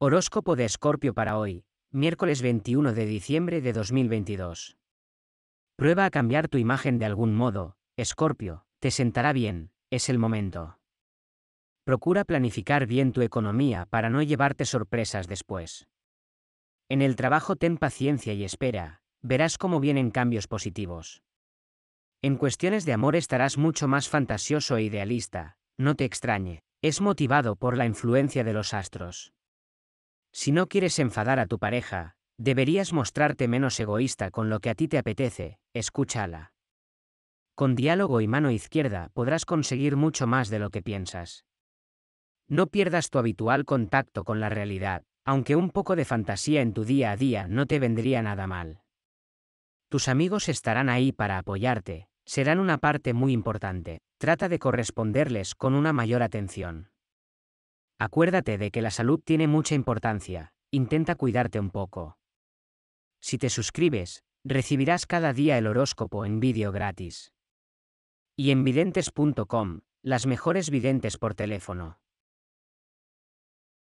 Horóscopo de Escorpio para hoy, miércoles 21 de diciembre de 2022. Prueba a cambiar tu imagen de algún modo, Escorpio, te sentará bien, es el momento. Procura planificar bien tu economía para no llevarte sorpresas después. En el trabajo ten paciencia y espera, verás cómo vienen cambios positivos. En cuestiones de amor estarás mucho más fantasioso e idealista, no te extrañe, es motivado por la influencia de los astros. Si no quieres enfadar a tu pareja, deberías mostrarte menos egoísta con lo que a ti te apetece, escúchala. Con diálogo y mano izquierda podrás conseguir mucho más de lo que piensas. No pierdas tu habitual contacto con la realidad, aunque un poco de fantasía en tu día a día no te vendría nada mal. Tus amigos estarán ahí para apoyarte, serán una parte muy importante, trata de corresponderles con una mayor atención. Acuérdate de que la salud tiene mucha importancia, intenta cuidarte un poco. Si te suscribes, recibirás cada día el horóscopo en vídeo gratis. Y en videntes.com, las mejores videntes por teléfono.